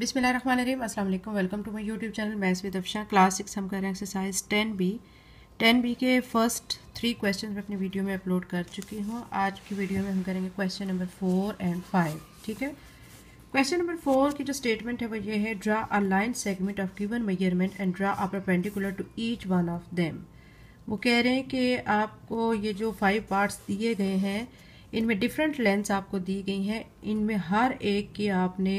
बिसमिल अस्सलाम वालेकुम welcome to my YouTube channel maths with Afsha class six हम कर रहे हैं exercise ten B ten B के फर्स्ट थ्री क्वेश्चन मैं अपनी वीडियो में अपलोड कर चुकी हूँ आज की वीडियो में हम करेंगे question number four and five ठीक है क्वेश्चन नंबर फोर की जो स्टेटमेंट है वो ये है draw a line segment of given measurement and draw a perpendicular to each one of them वो कह रहे हैं कि आपको ये जो फाइव पार्ट्स दिए गए हैं इनमें डिफरेंट लेंथ आपको दी गई हैं इनमें हर एक की आपने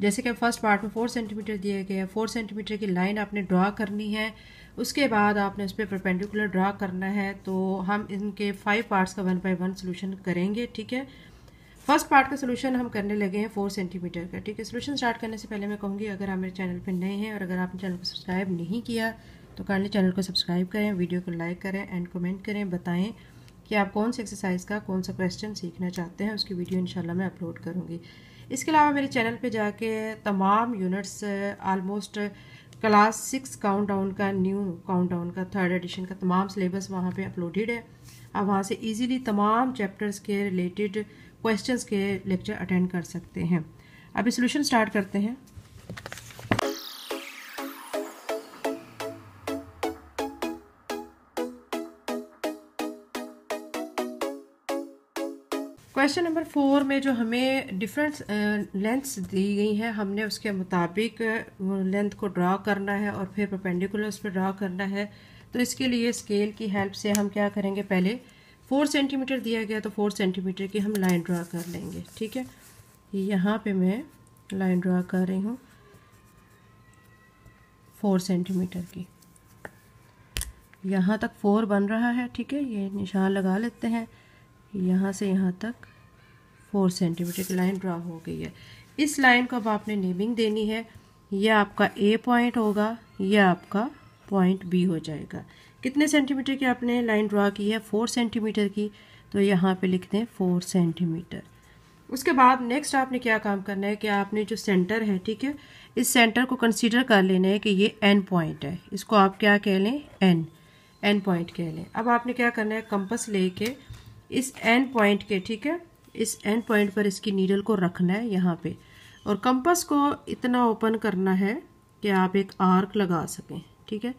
जैसे कि फर्स्ट पार्ट में फोर सेंटीमीटर दिया गया हैं फोर सेंटीमीटर की लाइन आपने ड्रा करनी है उसके बाद आपने उस पर परपेंडिकुलर ड्रा करना है तो हम इनके फाइव पार्ट्स का वन बाई वन सोल्यूशन करेंगे ठीक है फर्स्ट पार्ट का सोल्यूशन हम करने लगे हैं फोर सेंटीमीटर का ठीक है सोल्यूशन स्टार्ट करने से पहले मैं कहूँगी अगर आप मेरे चैनल पर नए हैं और अगर आपने चैनल को सब्सक्राइब नहीं किया तो कर चैनल को सब्सक्राइब करें वीडियो को लाइक करें एंड कमेंट करें बताएं कि आप कौन से एक्सरसाइज का कौन सा क्वेश्चन सीखना चाहते हैं उसकी वीडियो इंशाल्लाह मैं अपलोड करूँगी इसके अलावा मेरे चैनल पे जाके तमाम units almost class six countdown का न्यू काउंटडाउन का थर्ड एडिशन का तमाम सिलेबस वहाँ पे अपलोडेड है आप वहाँ से इजीली तमाम चैप्टर्स के रिलेटेड क्वेश्चंस के लेक्चर अटेंड कर सकते हैं अभी सोल्यूशन स्टार्ट करते हैं क्वेश्चन नंबर फोर में जो हमें डिफरेंट लेंथ्स दी गई हैं हमने उसके मुताबिक लेंथ को ड्रा करना है और फिर परपेंडिकुलर उस पर ड्रा करना है तो इसके लिए स्केल की हेल्प से हम क्या करेंगे पहले फोर सेंटीमीटर दिया गया तो फोर सेंटीमीटर की हम लाइन ड्रा कर लेंगे ठीक है यहाँ पे मैं लाइन ड्रा कर रही हूँ फोर सेंटीमीटर की यहाँ तक फोर बन रहा है ठीक है ये निशान लगा लेते हैं यहाँ से यहाँ तक फोर सेंटीमीटर की लाइन ड्रा हो गई है इस लाइन को अब आपने नेमिंग देनी है यह आपका ए पॉइंट होगा यह आपका पॉइंट बी हो जाएगा कितने सेंटीमीटर की आपने लाइन ड्रा की है फोर सेंटीमीटर की तो यहाँ पे लिख दें फोर सेंटीमीटर उसके बाद नेक्स्ट आपने क्या काम करना है कि आपने जो सेंटर है ठीक है इस सेंटर को कंसीडर कर लेना है कि ये एन पॉइंट है इसको आप क्या कह लें एन एन पॉइंट कह लें अब आपने क्या करना है कंपस लेके इस एन पॉइंट के ठीक है इस एंड पॉइंट पर इसकी नीडल को रखना है यहाँ पे और कंपास को इतना ओपन करना है कि आप एक आर्क लगा सकें ठीक है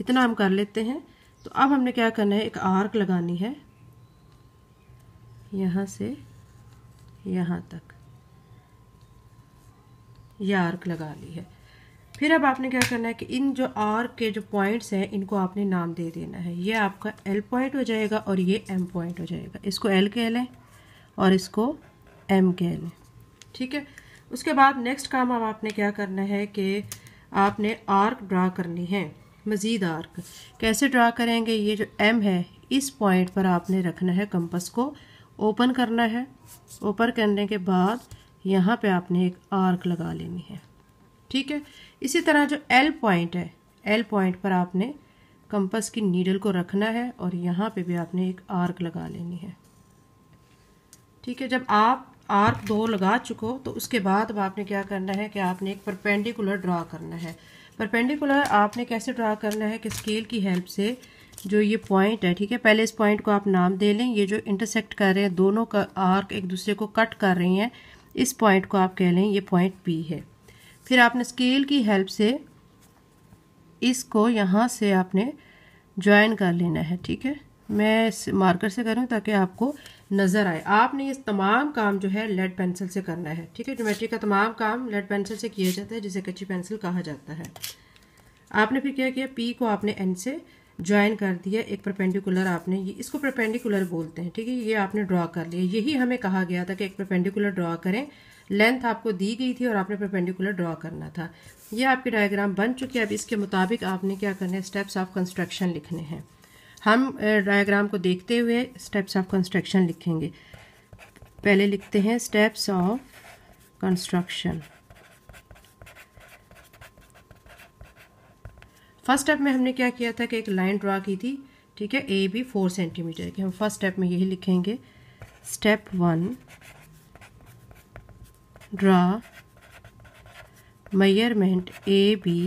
इतना हम कर लेते हैं तो अब हमने क्या करना है एक आर्क लगानी है यहाँ से यहाँ तक ये आर्क लगा ली है फिर अब आपने क्या करना है कि इन जो आर्क के जो पॉइंट्स हैं इनको आपने नाम दे देना है ये आपका एल पॉइंट हो जाएगा और ये एम पॉइंट हो जाएगा इसको एल कह लें और इसको एम कह लें ठीक है उसके बाद नेक्स्ट काम अब आपने क्या करना है कि आपने आर्क ड्रा करनी है मज़ीद आर्क कैसे ड्रा करेंगे ये जो एम है इस पॉइंट पर आपने रखना है कंपस को ओपन करना है ओपन करने के बाद यहाँ पे आपने एक आर्क लगा लेनी है ठीक है इसी तरह जो एल पॉइंट है एल पॉइंट पर आपने कंपस की नीडल को रखना है और यहाँ पे भी आपने एक आर्क लगा लेनी है ठीक है जब आप आर्क दो लगा चुको तो उसके बाद अब आपने क्या करना है कि आपने एक परपेंडिकुलर ड्रा करना है परपेंडिकुलर आपने कैसे ड्रा करना है कि स्केल की हेल्प से जो ये पॉइंट है ठीक है पहले इस पॉइंट को आप नाम दे लें ये जो इंटरसेक्ट कर रहे हैं दोनों का आर्क एक दूसरे को कट कर रही हैं इस पॉइंट को आप कह लें ये पॉइंट पी है फिर आपने स्केल की हेल्प से इसको यहाँ से आपने ज्वाइन कर लेना है ठीक है मैं मार्कर से करूँ ताकि आपको नज़र आए आपने ये तमाम काम जो है लेड पेंसिल से करना है ठीक है ज्योमेट्री का तमाम काम लेड पेंसिल से किया जाता है जिसे कच्ची पेंसिल कहा जाता है आपने फिर क्या किया पी को आपने एन से ज्वाइन कर दिया एक परपेंडिकुलर आपने ये इसको प्रपेंडिकुलर बोलते हैं ठीक है ये आपने ड्रॉ कर लिया यही हमें कहा गया था कि एक परपेंडिकुलर ड्रॉ करें लेंथ आपको दी गई थी और आपने परपेंडिकुलर ड्रॉ करना था ये आपके डायग्राम बन चुके हैं अब इसके मुताबिक आपने क्या करना है स्टेप्स ऑफ कंस्ट्रक्शन लिखने हैं हम डायग्राम को देखते हुए स्टेप्स ऑफ कंस्ट्रक्शन लिखेंगे पहले लिखते हैं steps of construction first step में हमने क्या किया था कि एक लाइन ड्रा की थी ठीक है ए बी फोर सेंटीमीटर की हम फर्स्ट स्टेप में यही लिखेंगे step one draw measurement A B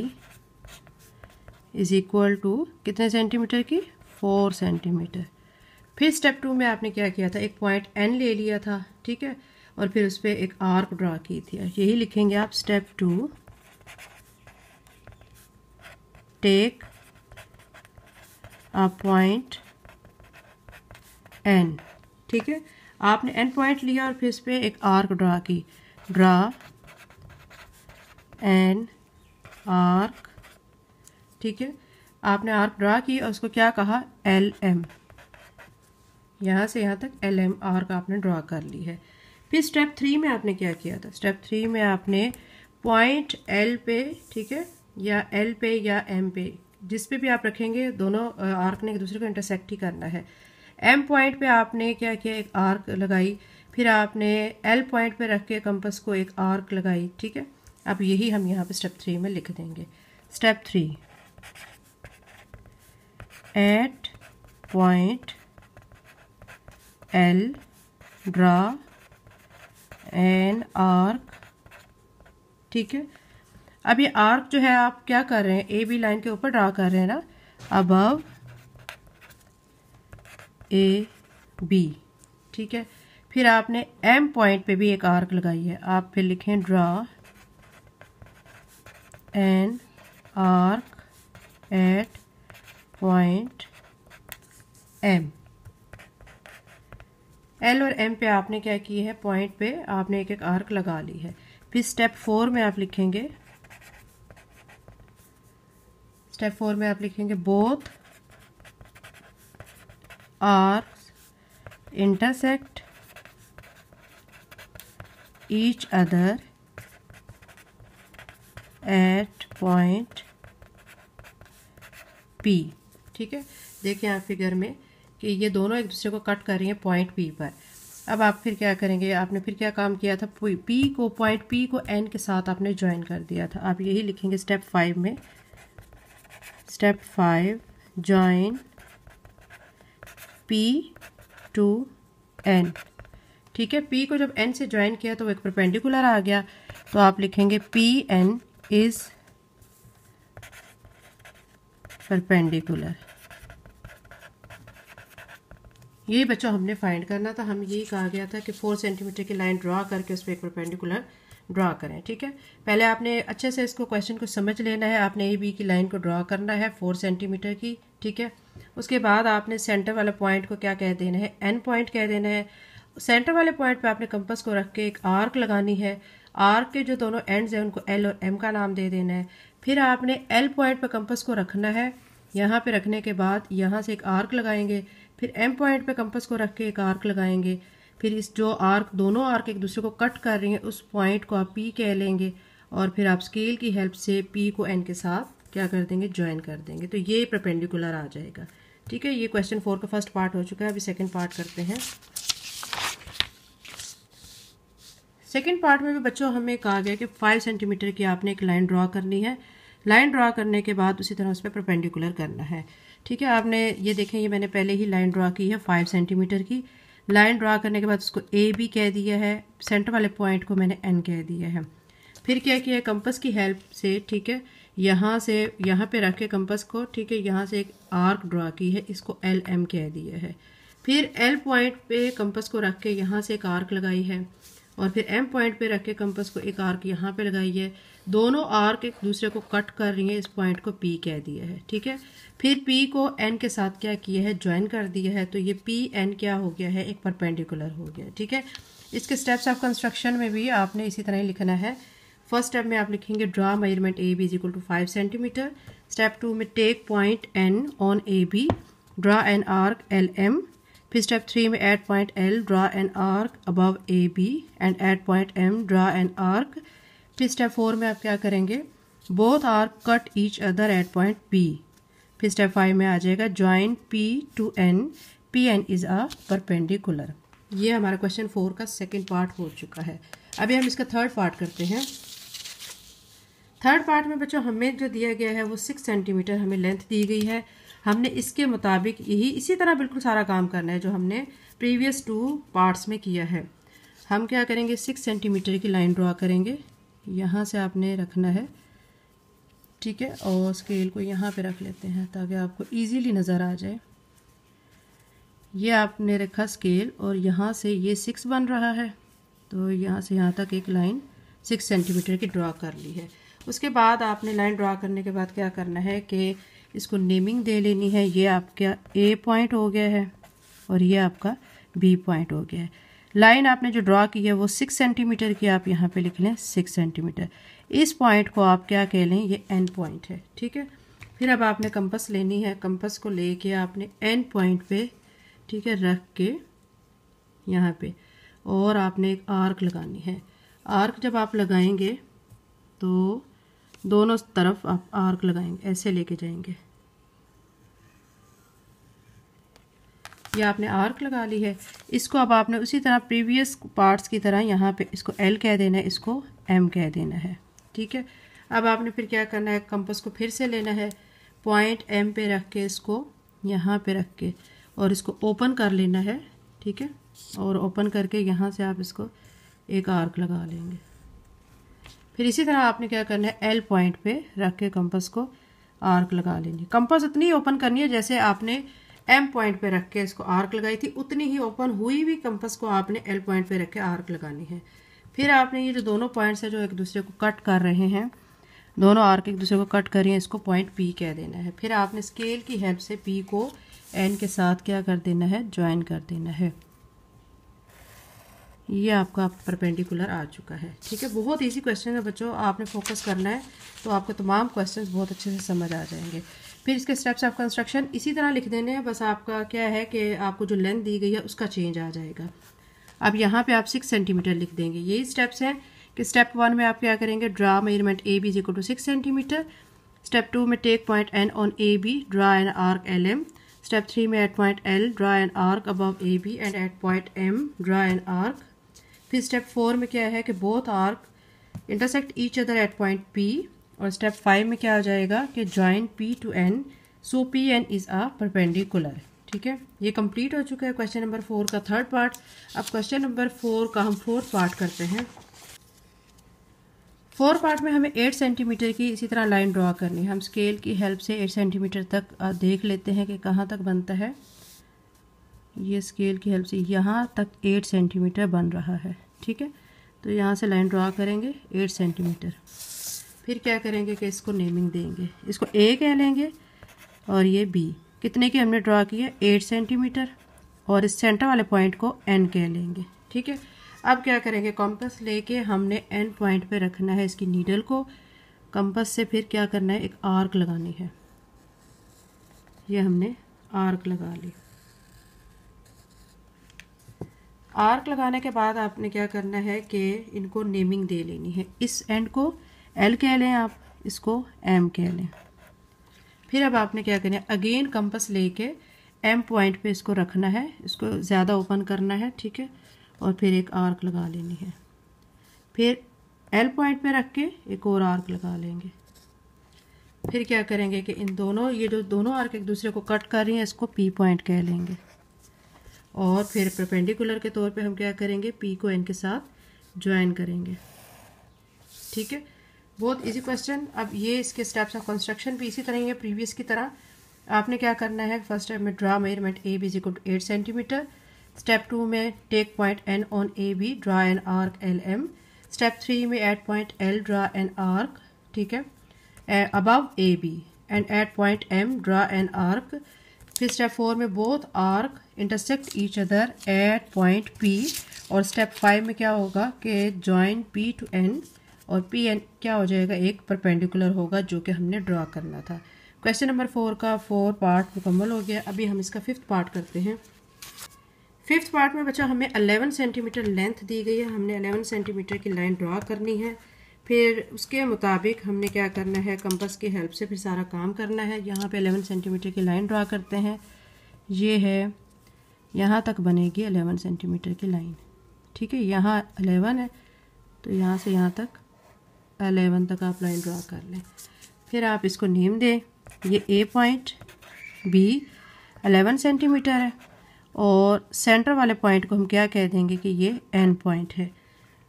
is equal to कितने सेंटीमीटर की फोर सेंटीमीटर फिर स्टेप टू में आपने क्या किया था एक पॉइंट एन ले लिया था ठीक है और फिर उस पर एक आर्क ड्रा की थी यही लिखेंगे आप step two take a point N ठीक है आपने एन पॉइंट लिया और फिर इस पर एक आर्क ड्रा की ड्रा एन आर्क ठीक है आपने आर्क ड्रा की और उसको क्या कहा एल एम यहाँ से यहाँ तक एल एम आर्क आपने ड्रा कर ली है फिर स्टेप थ्री में आपने क्या किया था स्टेप थ्री में आपने पॉइंट एल पे ठीक है या एल पे या एम पे जिस पे भी आप रखेंगे दोनों आर्क ने एक दूसरे को इंटरसेक्ट ही करना है एम पॉइंट पे आपने क्या किया एक आर्क लगाई फिर आपने एल पॉइंट पे रख के कंपस को एक आर्क लगाई ठीक है अब यही हम यहाँ पे स्टेप थ्री में लिख देंगे step three at point L draw an arc ठीक है अब ये आर्क जो है आप क्या कर रहे हैं ए बी लाइन के ऊपर ड्रा कर रहे हैं ना अबव ए बी ठीक है फिर आपने एम पॉइंट पे भी एक आर्क लगाई है आप फिर लिखें draw an arc at point M L और एम पे आपने क्या की है पॉइंट पे आपने एक एक आर्क लगा ली है फिर स्टेप फोर में आप लिखेंगे स्टेप फोर में आप लिखेंगे both arc intersect each other at point P ठीक है देखें आप फिगर में कि ये दोनों एक दूसरे को कट कर रही हैं पॉइंट पी पर अब आप फिर क्या करेंगे आपने फिर क्या काम किया था पी को पॉइंट पी को एन के साथ आपने ज्वाइन कर दिया था आप यही लिखेंगे स्टेप फाइव में step five join P to N ठीक है पी को जब एन से ज्वाइन किया तो वो एक परपेंडिकुलर आ गया तो आप लिखेंगे पी एन इज़ परपेंडिकुलर ये बच्चों हमने फाइंड करना था हम यही कहा गया था कि फोर सेंटीमीटर की लाइन ड्रा करके उस पर एक परपेंडिकुलर ड्रा करें ठीक है पहले आपने अच्छे से इसको क्वेश्चन को समझ लेना है आपने ए बी की लाइन को ड्रा करना है फोर सेंटीमीटर की ठीक है उसके बाद आपने सेंटर वाले पॉइंट को क्या कह देना है एन पॉइंट कह देना है सेंटर वाले पॉइंट पे आपने कंपस को रख के एक आर्क लगानी है आर्क के जो दोनों एंड्स हैं उनको एल और एम का नाम दे देना है फिर आपने एल पॉइंट पर कंपस को रखना है यहाँ पर रखने के बाद यहाँ से एक आर्क लगाएंगे फिर एम पॉइंट पे कंपस को रख के एक आर्क लगाएंगे फिर इस जो आर्क दोनों आर्क एक दूसरे को कट कर रही हैं उस पॉइंट को आप पी कह लेंगे और फिर आप स्केल की हेल्प से पी को एन के साथ क्या कर देंगे ज्वाइन कर देंगे तो ये प्रपेंडिकुलर आ जाएगा ठीक है ये क्वेश्चन फोर का फर्स्ट पार्ट हो चुका है अभी सेकेंड पार्ट करते हैं सेकेंड पार्ट में भी बच्चों हमें कहा गया कि फाइव सेंटीमीटर की आपने एक लाइन ड्रॉ करनी है लाइन ड्रा करने के बाद उसी तरह उस पर प्रपेंडिकुलर करना है ठीक है आपने ये देखें ये मैंने पहले ही लाइन ड्रा की है फाइव सेंटीमीटर की लाइन ड्रा करने के बाद उसको ए भी कह दिया है सेंटर वाले पॉइंट को मैंने एन कह दिया है फिर क्या किया कंपस की हेल्प से ठीक है यहाँ से यहाँ पे रख के कंपस को ठीक है यहाँ से एक आर्क ड्रा की है इसको एल एम कह दिया है फिर एल पॉइंट पे कंपस को रख के यहाँ से एक आर्क लगाई है और फिर एम पॉइंट पे रख के कंपस को एक आर्क यहाँ पे लगाई है दोनों आर्क एक दूसरे को कट कर रही है इस पॉइंट को पी कह दिया है ठीक है फिर पी को एन के साथ क्या किया है ज्वाइन कर दिया है तो ये पी एन क्या हो गया है एक परपेंडिकुलर हो गया ठीक है इसके स्टेप्स ऑफ कंस्ट्रक्शन में भी आपने इसी तरह ही लिखना है फर्स्ट स्टेप में आप लिखेंगे draw measurement A B is equal to five centimetre step two में take point N on A B draw an arc L M फिर स्टेप थ्री में at point L draw an arc above A B and at point M draw an arc फिर step four में आप क्या करेंगे both arc cut each other at point P फिर step five में आ जाएगा join P to N P N is a perpendicular ये हमारा क्वेश्चन फोर का सेकेंड पार्ट हो चुका है अभी हम इसका थर्ड पार्ट करते हैं थर्ड पार्ट में बच्चों हमें जो दिया गया है वो सिक्स सेंटीमीटर हमें लेंथ दी गई है हमने इसके मुताबिक यही इसी तरह बिल्कुल सारा काम करना है जो हमने प्रीवियस टू पार्ट्स में किया है हम क्या करेंगे सिक्स सेंटीमीटर की लाइन ड्रा करेंगे यहाँ से आपने रखना है ठीक है और स्केल को यहाँ पे रख लेते हैं ताकि आपको इजीली नज़र आ जाए ये आपने रखा स्केल और यहाँ से ये सिक्स बन रहा है तो यहाँ से यहाँ तक एक लाइन सिक्स सेंटीमीटर की ड्रा कर ली है उसके बाद आपने लाइन ड्रा करने के बाद क्या करना है कि इसको नेमिंग दे लेनी है ये आपका ए पॉइंट हो गया है और ये आपका बी पॉइंट हो गया है लाइन आपने जो ड्रा की है वो सिक्स सेंटीमीटर की आप यहाँ पे लिख लें सिक्स सेंटीमीटर इस पॉइंट को आप क्या कह लें ये एन पॉइंट है ठीक है फिर अब आपने कंपस लेनी है कंपस को लेके आपने एन पॉइंट पे ठीक है रख के यहाँ पे और आपने एक आर्क लगानी है आर्क जब आप लगाएंगे तो दोनों तरफ आप आर्क लगाएंगे ऐसे लेके जाएंगे ये आपने आर्क लगा ली है इसको अब आपने उसी तरह प्रीवियस पार्ट्स की तरह यहाँ पे इसको एल कह देना है इसको एम कह देना है ठीक है अब आपने फिर क्या करना है कंपस को फिर से लेना है पॉइंट एम पे रख के इसको यहाँ पे रख के और इसको ओपन कर लेना है ठीक है और ओपन करके यहाँ से आप इसको एक आर्क लगा लेंगे फिर इसी तरह आपने क्या करना है एल पॉइंट पे रख के कंपस को आर्क लगा लेनी है कंपस उतनी ओपन करनी है जैसे आपने एम पॉइंट पे रख के इसको आर्क लगाई थी उतनी ही ओपन हुई भी कंपस को आपने एल पॉइंट पे रख के आर्क लगानी है फिर आपने ये जो दोनों पॉइंट्स हैं जो एक दूसरे को कट कर रहे हैं दोनों आर्क एक दूसरे को कट करिए इसको पॉइंट पी कह देना है फिर आपने स्केल की हेल्प से पी को एन के साथ क्या कर देना है ज्वाइन कर देना है ये आपका परपेंडिकुलर आ चुका है ठीक है बहुत इजी क्वेश्चन है बच्चों आपने फोकस करना है तो आपको तमाम क्वेश्चन बहुत अच्छे से समझ आ जाएंगे फिर इसके स्टेप्स ऑफ कंस्ट्रक्शन इसी तरह लिख देने हैं बस आपका क्या है कि आपको जो लेंथ दी गई है उसका चेंज आ जाएगा अब यहाँ पे आप सिक्स सेंटीमीटर लिख देंगे यही स्टेप्स हैं कि स्टेप वन में आप क्या करेंगे ड्रा मेजरमेंट ए बी जीको equal to six centimetre step two में take point N on A B draw an arc L M step three में at point L draw an arc above A B and at point M draw an arc फिर step four में क्या है कि both arc intersect each other at point P और step five में क्या आ जाएगा कि join P to N so P N is a perpendicular ठीक है ये कंप्लीट हो चुका है क्वेश्चन नंबर फोर का थर्ड पार्ट अब क्वेश्चन नंबर फोर का हम फोर्थ पार्ट करते हैं फोर पार्ट में हमें एट सेंटीमीटर की इसी तरह लाइन ड्रॉ करनी है हम स्केल की हेल्प से एट सेंटीमीटर तक देख लेते हैं कि कहाँ तक बनता है ये स्केल की हेल्प से यहाँ तक एट सेंटीमीटर बन रहा है ठीक है तो यहाँ से लाइन ड्रा करेंगे एट सेंटीमीटर फिर क्या करेंगे कि इसको नेमिंग देंगे इसको ए कह लेंगे और ये बी कितने की हमने ड्रा किया एट सेंटीमीटर और इस सेंटर वाले पॉइंट को एन कह लेंगे ठीक है अब क्या करेंगे कंपास लेके हमने एन पॉइंट पे रखना है इसकी नीडल को कंपस से फिर क्या करना है एक आर्क लगानी है ये हमने आर्क लगा ली आर्क लगाने के बाद आपने क्या करना है कि इनको नेमिंग दे लेनी है इस एंड को एल कह लें आप इसको एम कह लें फिर अब आपने क्या करना है अगेन कंपस लेके एम पॉइंट पे इसको रखना है इसको ज़्यादा ओपन करना है ठीक है और फिर एक आर्क लगा लेनी है फिर एल पॉइंट पे रख के एक और आर्क लगा लेंगे फिर क्या करेंगे कि इन दोनों ये जो दोनों आर्क एक दूसरे को कट कर रही हैं इसको पी पॉइंट कह लेंगे और फिर परपेंडिकुलर के तौर पे हम क्या करेंगे पी को एन के साथ ज्वाइन करेंगे ठीक है बहुत इजी क्वेश्चन अब ये इसके स्टेप्स ऑफ कंस्ट्रक्शन भी इसी तरह ही है प्रीवियस की तरह आपने क्या करना है फर्स्ट स्टेप में draw measurement A B is to eight centimetre step two में take point N on A B draw an arc L M step three में at point L draw an arc ठीक है above A B and at point M draw an arc फिर step four में both arc intersect each other at point P और step five में क्या होगा कि जॉइन पी टू एन और पी एन क्या हो जाएगा एक परपेंडिकुलर होगा जो कि हमने ड्रा करना था क्वेश्चन नंबर फोर का फोर पार्ट मुकम्मल हो गया अभी हम इसका फिफ्थ पार्ट करते हैं फिफ्थ पार्ट में बच्चा हमें 11 सेंटीमीटर लेंथ दी गई है हमने 11 सेंटीमीटर की लाइन ड्रा करनी है फिर उसके मुताबिक हमने क्या करना है कंपस की हेल्प से फिर सारा काम करना है यहाँ पे 11 सेंटीमीटर की लाइन ड्रा करते हैं ये है यहाँ तक बनेगी 11 सेंटीमीटर की लाइन ठीक है यहाँ 11 है तो यहाँ से यहाँ तक 11 तक आप लाइन ड्रा कर लें फिर आप इसको नेम दें ये ए पॉइंट बी 11 सेंटीमीटर है और सेंटर वाले पॉइंट को हम क्या कह देंगे कि ये एन पॉइंट है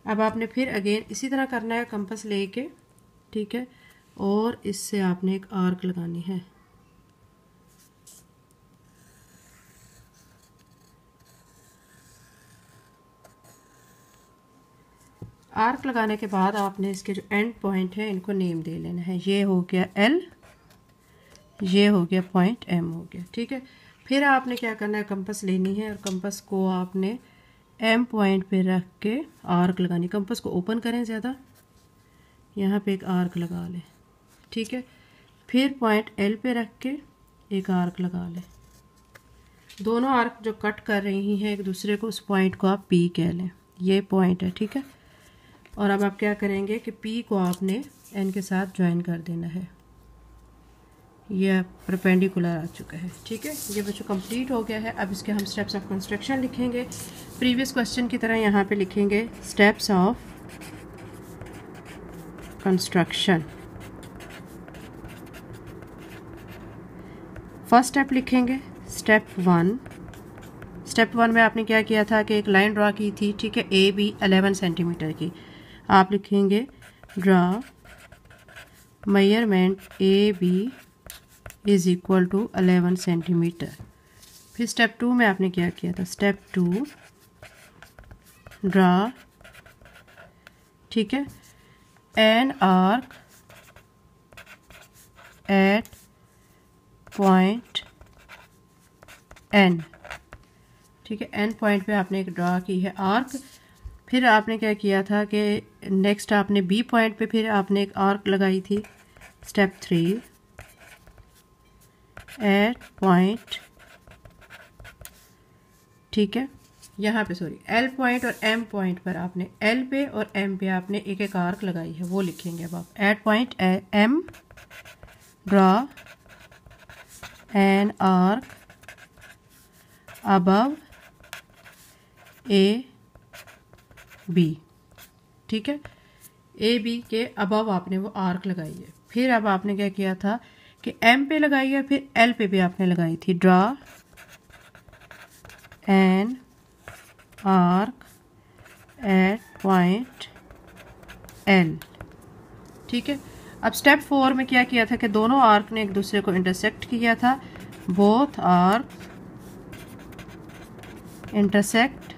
अब आपने फिर अगेन इसी तरह करना है कंपस लेके ठीक है और इससे आपने एक आर्क लगानी है आर्क लगाने के बाद आपने इसके जो एंड पॉइंट है इनको नेम दे लेना है ये हो गया एल ये हो गया पॉइंट एम हो गया ठीक है फिर आपने क्या करना है कंपस लेनी है और कंपस को आपने एम पॉइंट पे रख के आर्क लगानी कंपास को ओपन करें ज़्यादा यहाँ पे एक आर्क लगा लें ठीक है फिर पॉइंट एल पे रख के एक आर्क लगा लें दोनों आर्क जो कट कर रही हैं एक दूसरे को उस पॉइंट को आप पी कह लें ये पॉइंट है ठीक है और अब आप क्या करेंगे कि पी को आपने एन के साथ ज्वाइन कर देना है यह प्रपेंडिकुलर आ चुका है ठीक है ये बच्चों कंप्लीट हो गया है अब इसके हम स्टेप्स ऑफ कंस्ट्रक्शन लिखेंगे प्रीवियस क्वेश्चन की तरह यहाँ पे लिखेंगे steps of construction first step लिखेंगे स्टेप वन स्टेप वन में आपने क्या किया था कि एक लाइन ड्रा की थी ठीक है ए बी अलेवन सेंटीमीटर की आप लिखेंगे draw measurement A B is equal to eleven centimetre फिर स्टेप टू में आपने क्या किया था स्टेप टू ड्रा ठीक है an arc at point N ठीक है एन पॉइंट पे आपने एक ड्रा की है आर्क फिर आपने क्या किया था कि नेक्स्ट आपने बी पॉइंट पे फिर आपने एक आर्क लगाई थी स्टेप थ्री एट पॉइंट ठीक है यहाँ पे सॉरी एल पॉइंट और एम पॉइंट पर आपने एल पे और एम पे आपने एक एक आर्क लगाई है वो लिखेंगे अब आप at point M draw an arc above A B ठीक है ए बी के अबव आपने वो आर्क लगाई है फिर अब आपने क्या किया था कि एम पे लगाई है फिर एल पे भी आपने लगाई थी draw an arc at point L ठीक है अब स्टेप फोर में क्या किया था कि दोनों आर्क ने एक दूसरे को इंटरसेक्ट किया था both arc intersect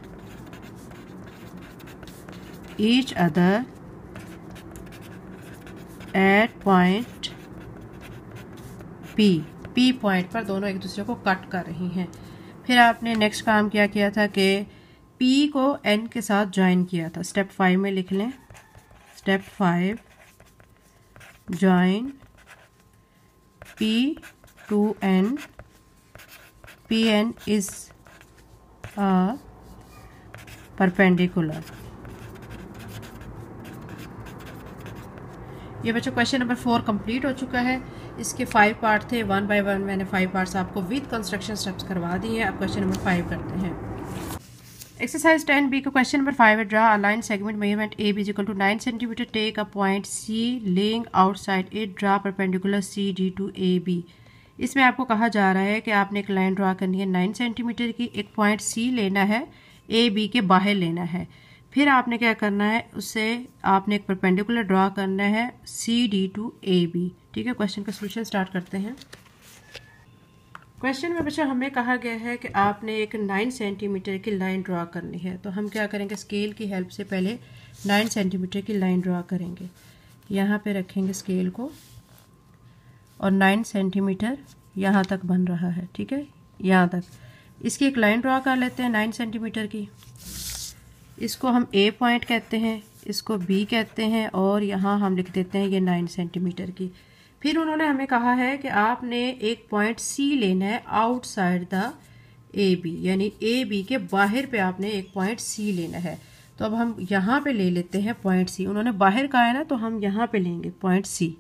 each other at point P P point पर दोनों एक दूसरे को कट कर रही हैं फिर आपने नेक्स्ट काम क्या किया था कि पी को एन के साथ ज्वाइन किया था स्टेप फाइव में लिख लें step five join P to N P N is a perpendicular ये बच्चों क्वेश्चन नंबर फोर कंप्लीट हो चुका है इसके फाइव पार्ट थे वन बाय वन मैंने फाइव पार्ट्स आपको विद कंस्ट्रक्शन स्टेप्स करवा दिए हैं अब क्वेश्चन नंबर फाइव करते हैं एक्सरसाइज टेन बी का क्वेश्चन नंबर फाइव है draw a line segment measurement A B is equal to nine centimetre take a point C lying outside A draw perpendicular C D to A B इसमें आपको कहा जा रहा है कि आपने एक लाइन ड्रा करनी है नाइन सेंटीमीटर की एक पॉइंट सी लेना है ए बी के बाहर लेना है फिर आपने क्या करना है उसे आपने एक परपेंडिकुलर ड्रा करना है C D to A B ठीक है क्वेश्चन का सोल्यूशन स्टार्ट करते हैं क्वेश्चन में बच्चों हमें कहा गया है कि आपने एक नाइन सेंटीमीटर की लाइन ड्रा करनी है तो हम क्या करेंगे स्केल की हेल्प से पहले नाइन सेंटीमीटर की लाइन ड्रा करेंगे यहाँ पे रखेंगे स्केल को और नाइन सेंटीमीटर यहाँ तक बन रहा है ठीक है यहाँ तक इसकी एक लाइन ड्रा कर लेते हैं नाइन सेंटीमीटर की इसको हम ए पॉइंट कहते हैं इसको बी कहते हैं और यहाँ हम लिख देते हैं ये नाइन सेंटीमीटर की फिर उन्होंने हमें कहा है कि आपने एक पॉइंट सी लेना है आउटसाइड द ए बी यानी ए बी के बाहर पे आपने एक पॉइंट सी लेना है तो अब हम यहाँ पे ले लेते हैं पॉइंट सी उन्होंने बाहर कहा है ना तो हम यहाँ पे लेंगे पॉइंट सी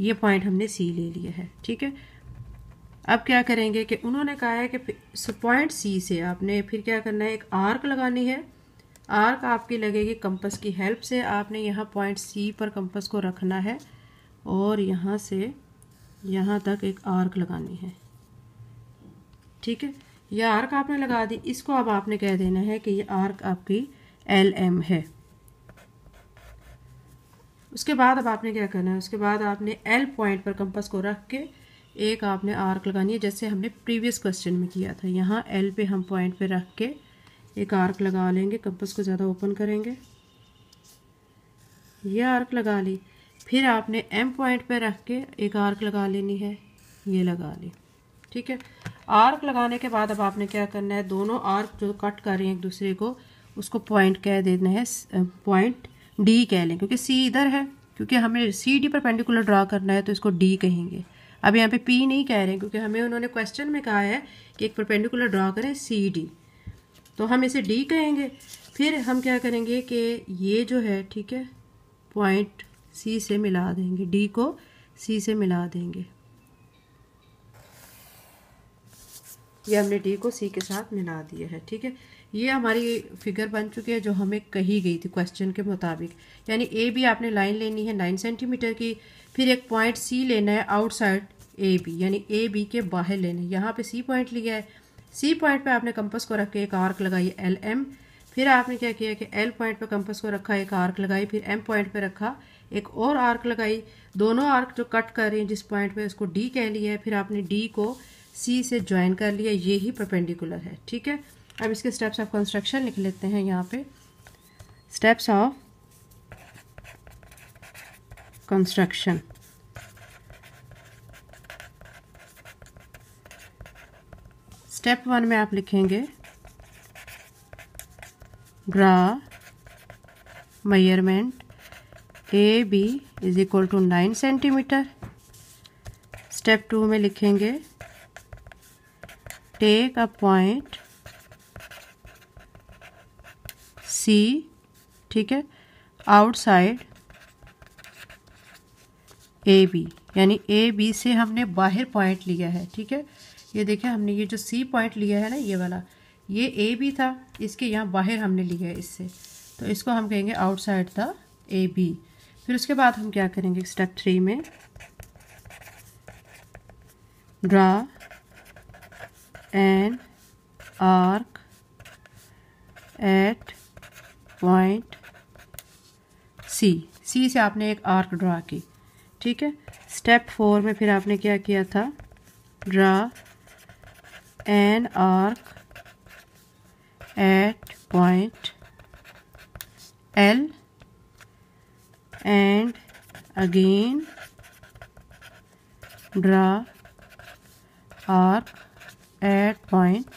ये पॉइंट हमने सी ले लिया है ठीक है अब क्या करेंगे कि उन्होंने कहा है कि पॉइंट सी से आपने फिर क्या करना है एक आर्क लगानी है आर्क आपकी लगेगी कंपस की हेल्प से आपने यहाँ पॉइंट सी पर कंपस को रखना है और यहाँ से यहाँ तक एक आर्क लगानी है ठीक है ये आर्क आपने लगा दी इसको अब आपने कह देना है कि ये आर्क आपकी एल एम है उसके बाद अब आपने क्या करना है उसके बाद आपने एल पॉइंट पर कंपास को रख के एक आपने आर्क लगानी है जैसे हमने प्रीवियस क्वेश्चन में किया था यहाँ एल पे हम पॉइंट पे रख के एक आर्क लगा लेंगे कंपास को ज़्यादा ओपन करेंगे ये आर्क लगा ली फिर आपने एम पॉइंट पर रख के एक आर्क लगा लेनी है ये लगा ली ठीक है आर्क लगाने के बाद अब आपने क्या करना है दोनों आर्क जो कट कर रहे हैं एक दूसरे को उसको पॉइंट कह देना है पॉइंट डी कह लें क्योंकि सी इधर है क्योंकि हमें सी डी पर पेंडिकुलर ड्रा करना है तो इसको डी कहेंगे अब यहाँ पे पी नहीं कह रहे हैं क्योंकि हमें उन्होंने क्वेश्चन में कहा है कि एक परपेंडिकुलर ड्रा करें सी डी तो हम इसे डी कहेंगे फिर हम क्या करेंगे कि ये जो है ठीक है पॉइंट सी से मिला देंगे डी को सी से मिला देंगे ये हमने डी को सी के साथ मिला दिया है ठीक है ये हमारी फिगर बन चुकी है जो हमें कही गई थी क्वेश्चन के मुताबिक यानी ए बी आपने लाइन लेनी है नाइन सेंटीमीटर की फिर एक पॉइंट सी लेना है आउटसाइड ए बी यानी ए बी के बाहर लेने यहाँ पे सी पॉइंट लिया है सी पॉइंट पे आपने कंपस को रख के एक आर्क लगाई एल एम फिर आपने क्या किया कि एल पॉइंट पे कंपस को रखा एक आर्क लगाई फिर एम पॉइंट पे रखा एक और आर्क लगाई दोनों आर्क जो कट कर रही हैं जिस पॉइंट पे उसको डी कह लिया है फिर आपने डी को सी से ज्वाइन कर लिया ये ही परपेंडिकुलर है ठीक है अब इसके स्टेप्स ऑफ कंस्ट्रक्शन लिख लेते हैं यहाँ पे steps of construction step one में आप लिखेंगे draw measurement A B is equal to nine centimetre step two में लिखेंगे टेक अ पॉइंट सी ठीक है आउटसाइड ए बी यानी ए बी से हमने बाहर पॉइंट लिया है ठीक है ये देखिए हमने ये जो सी पॉइंट लिया है ना ये वाला ये ए बी था इसके यहाँ बाहर हमने लिया है इससे तो इसको हम कहेंगे आउटसाइड द ए बी फिर उसके बाद हम क्या करेंगे स्टेप थ्री में draw an arc at point C C से आपने एक आर्क ड्रा की ठीक है स्टेप फोर में फिर आपने क्या किया था draw an arc at point L and again draw arc at point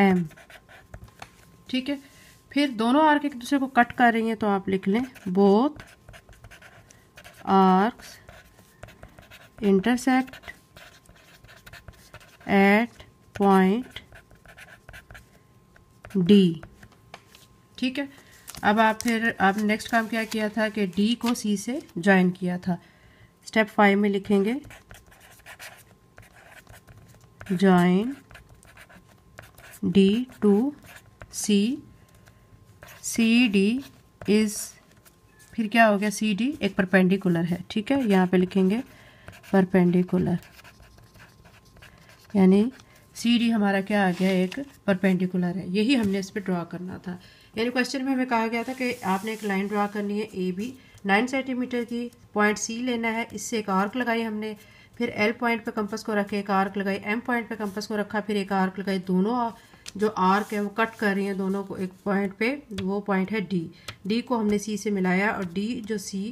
M ठीक है फिर दोनों आर्क एक दूसरे को कट कर रही हैं तो आप लिख लें both arcs intersect at point D ठीक है अब आप फिर आप नेक्स्ट काम क्या किया था कि डी को सी से ज्वाइन किया था स्टेप फाइव में लिखेंगे join D to C C D is फिर क्या हो गया सी डी एक परपेंडिकुलर है ठीक है यहाँ पे लिखेंगे परपेंडिकुलर यानी सी डी हमारा क्या आ गया एक परपेंडिकुलर है यही हमने इस पर ड्रॉ करना था यानी क्वेश्चन में हमें कहा गया था कि आपने एक लाइन ड्रा करनी है ए बी नाइन सेंटीमीटर की पॉइंट सी लेना है इससे एक आर्क लगाई हमने फिर एल पॉइंट पे कंपस को रखे एक आर्क लगाई एम पॉइंट पे कंपस को रखा फिर एक आर्क लगाई दोनों जो आर्क है वो कट कर रही हैं दोनों को एक पॉइंट पे वो पॉइंट है डी डी को हमने सी से मिलाया और डी जो सी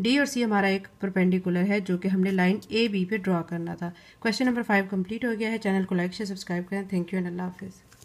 डी और सी हमारा एक परपेंडिकुलर है जो कि हमने लाइन ए बी पे ड्रॉ करना था क्वेश्चन नंबर फाइव कंप्लीट हो गया है चैनल को लाइक शेयर सब्सक्राइब करें थैंक यू एंड अल्लाह हाफिज़